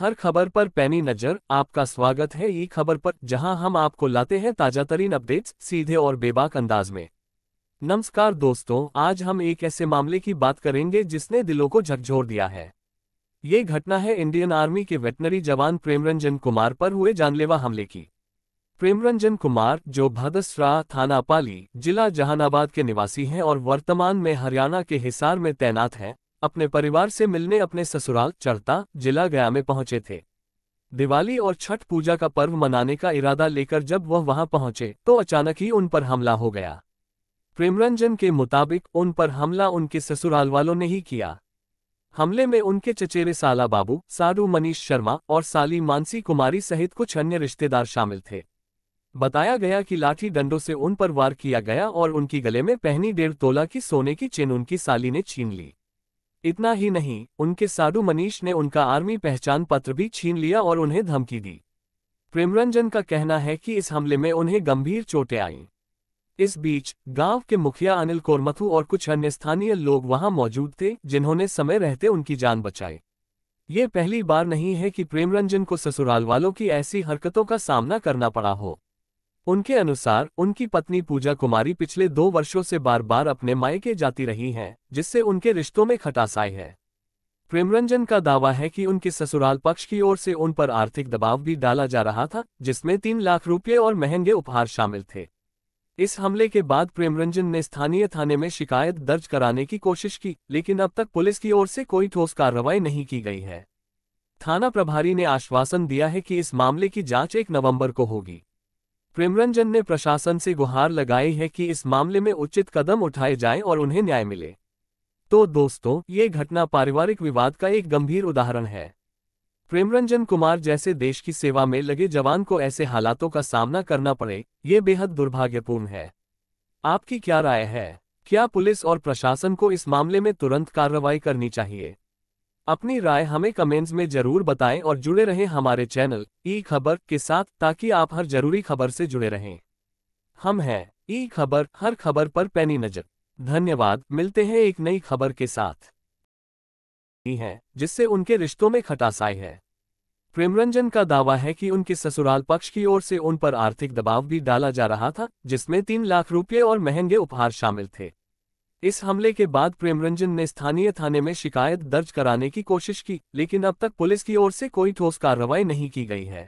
हर खबर पर पैनी नजर आपका स्वागत है ई खबर पर जहां हम आपको लाते हैं ताजा तरीन अपडेट्स सीधे और बेबाक अंदाज में नमस्कार दोस्तों आज हम एक ऐसे मामले की बात करेंगे जिसने दिलों को झकझोर दिया है ये घटना है इंडियन आर्मी के वेटनरी जवान प्रेमरंजन कुमार पर हुए जानलेवा हमले की प्रेमरंजन कुमार जो भदसरा थाना पाली जिला जहानाबाद के निवासी हैं और वर्तमान में हरियाणा के हिसार में तैनात हैं अपने परिवार से मिलने अपने ससुराल चढ़ता जिला गया में पहुंचे थे दिवाली और छठ पूजा का पर्व मनाने का इरादा लेकर जब वह वहां पहुंचे तो अचानक ही उन पर हमला हो गया प्रेमरंजन के मुताबिक उन पर हमला उनके ससुराल वालों ने ही किया हमले में उनके चचेरे साला बाबू साधु मनीष शर्मा और साली मानसी कुमारी सहित कुछ अन्य रिश्तेदार शामिल थे बताया गया कि लाठी डंडों से उन पर वार किया गया और उनकी गले में पहनी डेढ़ तोला की सोने की चेन उनकी साली ने छीन ली इतना ही नहीं उनके साधु मनीष ने उनका आर्मी पहचान पत्र भी छीन लिया और उन्हें धमकी दी प्रेमरंजन का कहना है कि इस हमले में उन्हें गंभीर चोटें आईं इस बीच गांव के मुखिया अनिल कोरमथु और कुछ अन्य स्थानीय लोग वहां मौजूद थे जिन्होंने समय रहते उनकी जान बचाई ये पहली बार नहीं है कि प्रेमरंजन को ससुराल वालों की ऐसी हरकतों का सामना करना पड़ा हो उनके अनुसार उनकी पत्नी पूजा कुमारी पिछले दो वर्षों से बार बार अपने मायके जाती रही हैं जिससे उनके रिश्तों में खटास आई है प्रेमरंजन का दावा है कि उनके ससुराल पक्ष की ओर से उन पर आर्थिक दबाव भी डाला जा रहा था जिसमें तीन लाख रुपये और महंगे उपहार शामिल थे इस हमले के बाद प्रेमरंजन ने स्थानीय थाने में शिकायत दर्ज कराने की कोशिश की लेकिन अब तक पुलिस की ओर से कोई ठोस कार्रवाई नहीं की गई है थाना प्रभारी ने आश्वासन दिया है कि इस मामले की जांच एक नवंबर को होगी प्रेमरंजन ने प्रशासन से गुहार लगाई है कि इस मामले में उचित कदम उठाए जाएं और उन्हें न्याय मिले तो दोस्तों ये घटना पारिवारिक विवाद का एक गंभीर उदाहरण है प्रेमरंजन कुमार जैसे देश की सेवा में लगे जवान को ऐसे हालातों का सामना करना पड़े ये बेहद दुर्भाग्यपूर्ण है आपकी क्या राय है क्या पुलिस और प्रशासन को इस मामले में तुरंत कार्रवाई करनी चाहिए अपनी राय हमें कमेंट्स में जरूर बताएं और जुड़े रहें हमारे चैनल ई खबर के साथ ताकि आप हर जरूरी खबर से जुड़े रहें हम हैं ई खबर हर खबर पर पैनी नजर धन्यवाद मिलते हैं एक नई खबर के साथ है जिससे उनके रिश्तों में खटास आई है प्रेमरंजन का दावा है कि उनके ससुराल पक्ष की ओर से उन पर आर्थिक दबाव भी डाला जा रहा था जिसमें तीन लाख रुपये और महंगे उपहार शामिल थे इस हमले के बाद प्रेमरंजन ने स्थानीय थाने में शिकायत दर्ज कराने की कोशिश की लेकिन अब तक पुलिस की ओर से कोई ठोस कार्रवाई नहीं की गई है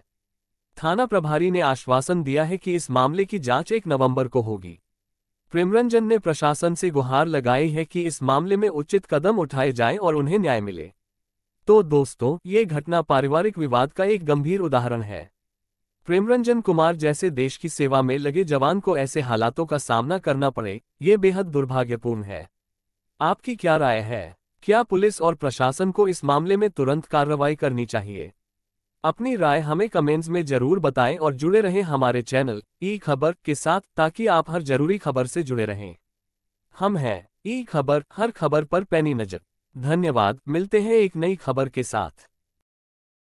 थाना प्रभारी ने आश्वासन दिया है कि इस मामले की जांच एक नवंबर को होगी प्रेमरंजन ने प्रशासन से गुहार लगाई है कि इस मामले में उचित कदम उठाए जाएं और उन्हें न्याय मिले तो दोस्तों ये घटना पारिवारिक विवाद का एक गंभीर उदाहरण है प्रेमरंजन कुमार जैसे देश की सेवा में लगे जवान को ऐसे हालातों का सामना करना पड़े ये बेहद दुर्भाग्यपूर्ण है आपकी क्या राय है क्या पुलिस और प्रशासन को इस मामले में तुरंत कार्रवाई करनी चाहिए अपनी राय हमें कमेंट्स में जरूर बताएं और जुड़े रहें हमारे चैनल ई खबर के साथ ताकि आप हर जरूरी खबर से जुड़े रहें हम हैं ई खबर हर खबर पर पैनी नजर धन्यवाद मिलते हैं एक नई खबर के साथ